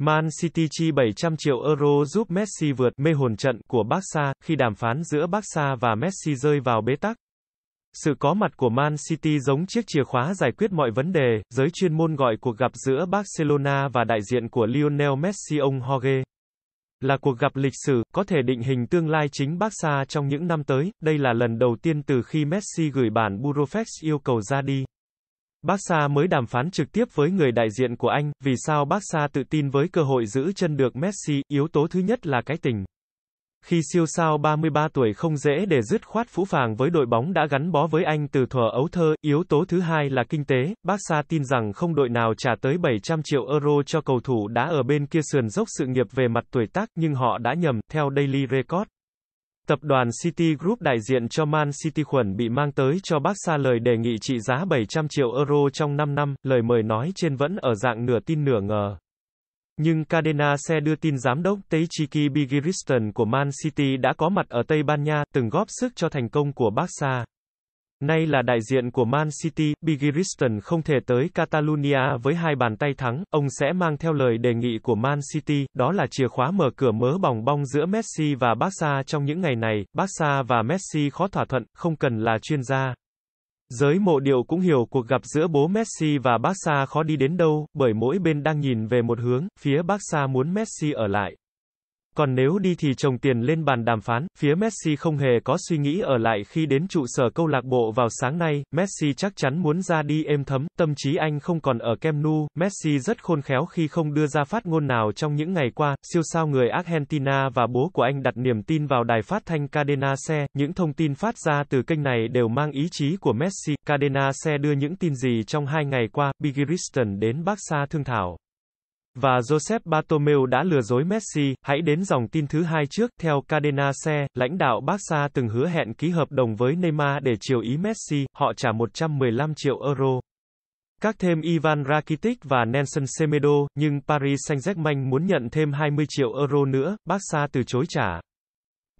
Man City chi 700 triệu euro giúp Messi vượt mê hồn trận của Barca khi đàm phán giữa Barca và Messi rơi vào bế tắc. Sự có mặt của Man City giống chiếc chìa khóa giải quyết mọi vấn đề, giới chuyên môn gọi cuộc gặp giữa Barcelona và đại diện của Lionel Messi ông Jorge. Là cuộc gặp lịch sử, có thể định hình tương lai chính Barca trong những năm tới, đây là lần đầu tiên từ khi Messi gửi bản Burofex yêu cầu ra đi. Barca mới đàm phán trực tiếp với người đại diện của anh, vì sao Barca tự tin với cơ hội giữ chân được Messi, yếu tố thứ nhất là cái tình. Khi siêu sao 33 tuổi không dễ để dứt khoát phũ phàng với đội bóng đã gắn bó với anh từ thuở ấu thơ, yếu tố thứ hai là kinh tế, Barca tin rằng không đội nào trả tới 700 triệu euro cho cầu thủ đã ở bên kia sườn dốc sự nghiệp về mặt tuổi tác, nhưng họ đã nhầm, theo Daily Record. Tập đoàn City Group đại diện cho Man City chuẩn bị mang tới cho Barca lời đề nghị trị giá 700 triệu euro trong 5 năm, lời mời nói trên vẫn ở dạng nửa tin nửa ngờ. Nhưng Cadena xe đưa tin giám đốc Teichiki Bigiriston của Man City đã có mặt ở Tây Ban Nha, từng góp sức cho thành công của Barca. Nay là đại diện của Man City, Bigiriston không thể tới Catalonia với hai bàn tay thắng, ông sẽ mang theo lời đề nghị của Man City, đó là chìa khóa mở cửa mớ bòng bong giữa Messi và Barca trong những ngày này, Barca và Messi khó thỏa thuận, không cần là chuyên gia. Giới mộ điệu cũng hiểu cuộc gặp giữa bố Messi và Barca khó đi đến đâu, bởi mỗi bên đang nhìn về một hướng, phía Barca muốn Messi ở lại. Còn nếu đi thì trồng tiền lên bàn đàm phán, phía Messi không hề có suy nghĩ ở lại khi đến trụ sở câu lạc bộ vào sáng nay, Messi chắc chắn muốn ra đi êm thấm, tâm trí anh không còn ở Camp Nou, Messi rất khôn khéo khi không đưa ra phát ngôn nào trong những ngày qua, siêu sao người Argentina và bố của anh đặt niềm tin vào đài phát thanh Cadena Se, những thông tin phát ra từ kênh này đều mang ý chí của Messi, Cadena Se đưa những tin gì trong hai ngày qua, Big đến Barca thương thảo và Joseph Bartomeu đã lừa dối Messi, hãy đến dòng tin thứ hai trước. Theo Cadenace, lãnh đạo Barca từng hứa hẹn ký hợp đồng với Neymar để chiều ý Messi, họ trả 115 triệu euro. Các thêm Ivan Rakitic và Nelson Semedo, nhưng Paris Saint-Germain muốn nhận thêm 20 triệu euro nữa, Barca từ chối trả.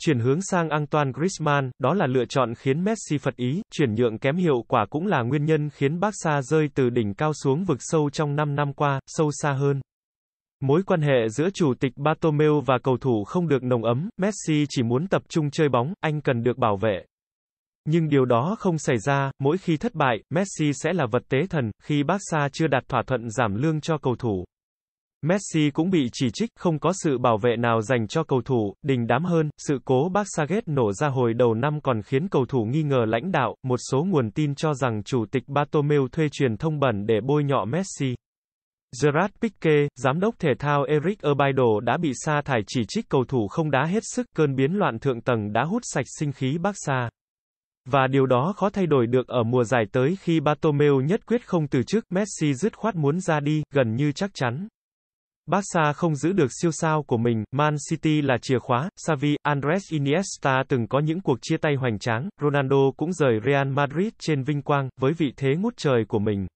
Chuyển hướng sang Antoine Griezmann, đó là lựa chọn khiến Messi phật ý, chuyển nhượng kém hiệu quả cũng là nguyên nhân khiến Barca rơi từ đỉnh cao xuống vực sâu trong 5 năm qua, sâu xa hơn. Mối quan hệ giữa chủ tịch Bartomeu và cầu thủ không được nồng ấm, Messi chỉ muốn tập trung chơi bóng, anh cần được bảo vệ. Nhưng điều đó không xảy ra, mỗi khi thất bại, Messi sẽ là vật tế thần, khi Barca chưa đạt thỏa thuận giảm lương cho cầu thủ. Messi cũng bị chỉ trích, không có sự bảo vệ nào dành cho cầu thủ, đình đám hơn, sự cố Barca Barsaget nổ ra hồi đầu năm còn khiến cầu thủ nghi ngờ lãnh đạo, một số nguồn tin cho rằng chủ tịch Bartomeu thuê truyền thông bẩn để bôi nhọ Messi. Gerard Piqué, giám đốc thể thao Eric Abidal đã bị sa thải chỉ trích cầu thủ không đá hết sức cơn biến loạn thượng tầng đã hút sạch sinh khí Barca. Và điều đó khó thay đổi được ở mùa giải tới khi Bartomeu nhất quyết không từ chức Messi dứt khoát muốn ra đi, gần như chắc chắn. Barca không giữ được siêu sao của mình, Man City là chìa khóa, Xavi, Andres Iniesta từng có những cuộc chia tay hoành tráng, Ronaldo cũng rời Real Madrid trên vinh quang, với vị thế ngút trời của mình.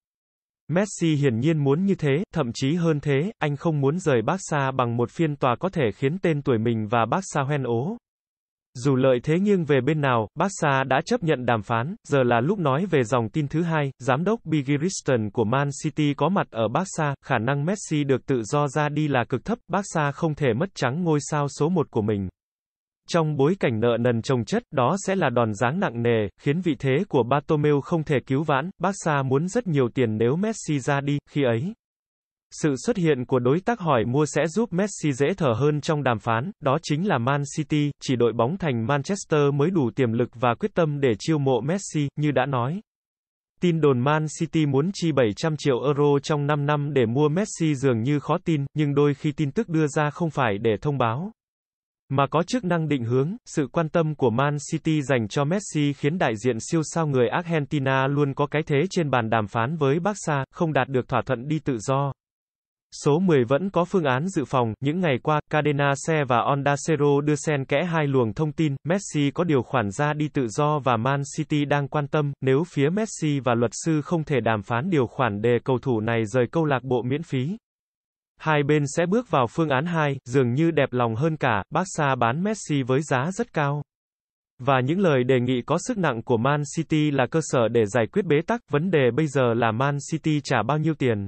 Messi hiển nhiên muốn như thế, thậm chí hơn thế, anh không muốn rời Barca bằng một phiên tòa có thể khiến tên tuổi mình và Barca hoen ố. Dù lợi thế nghiêng về bên nào, Barca đã chấp nhận đàm phán, giờ là lúc nói về dòng tin thứ hai, giám đốc Bigiriston của Man City có mặt ở Barca, khả năng Messi được tự do ra đi là cực thấp, Barca không thể mất trắng ngôi sao số 1 của mình. Trong bối cảnh nợ nần trồng chất, đó sẽ là đòn giáng nặng nề, khiến vị thế của Bartomeu không thể cứu vãn, Barca muốn rất nhiều tiền nếu Messi ra đi, khi ấy. Sự xuất hiện của đối tác hỏi mua sẽ giúp Messi dễ thở hơn trong đàm phán, đó chính là Man City, chỉ đội bóng thành Manchester mới đủ tiềm lực và quyết tâm để chiêu mộ Messi, như đã nói. Tin đồn Man City muốn chi 700 triệu euro trong 5 năm để mua Messi dường như khó tin, nhưng đôi khi tin tức đưa ra không phải để thông báo mà có chức năng định hướng, sự quan tâm của Man City dành cho Messi khiến đại diện siêu sao người Argentina luôn có cái thế trên bàn đàm phán với Barca, không đạt được thỏa thuận đi tự do. Số 10 vẫn có phương án dự phòng, những ngày qua, Cadena Xe và Onda Cero đưa sen kẽ hai luồng thông tin, Messi có điều khoản ra đi tự do và Man City đang quan tâm, nếu phía Messi và luật sư không thể đàm phán điều khoản để cầu thủ này rời câu lạc bộ miễn phí, Hai bên sẽ bước vào phương án 2, dường như đẹp lòng hơn cả, Barca bán Messi với giá rất cao. Và những lời đề nghị có sức nặng của Man City là cơ sở để giải quyết bế tắc, vấn đề bây giờ là Man City trả bao nhiêu tiền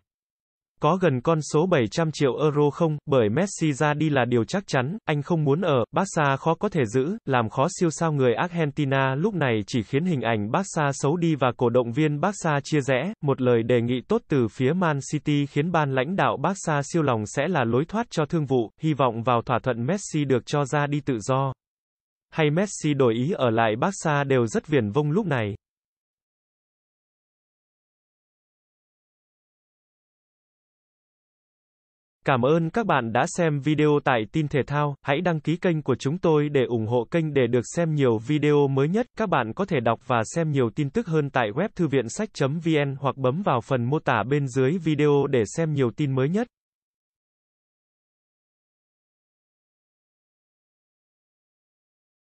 có gần con số 700 triệu euro không, bởi Messi ra đi là điều chắc chắn, anh không muốn ở, Barca khó có thể giữ, làm khó siêu sao người Argentina lúc này chỉ khiến hình ảnh Barca xấu đi và cổ động viên Barca chia rẽ, một lời đề nghị tốt từ phía Man City khiến ban lãnh đạo Barca siêu lòng sẽ là lối thoát cho thương vụ, hy vọng vào thỏa thuận Messi được cho ra đi tự do. Hay Messi đổi ý ở lại Barca đều rất viển vông lúc này. Cảm ơn các bạn đã xem video tại tin thể thao, hãy đăng ký kênh của chúng tôi để ủng hộ kênh để được xem nhiều video mới nhất. Các bạn có thể đọc và xem nhiều tin tức hơn tại web thư viện sách.vn hoặc bấm vào phần mô tả bên dưới video để xem nhiều tin mới nhất.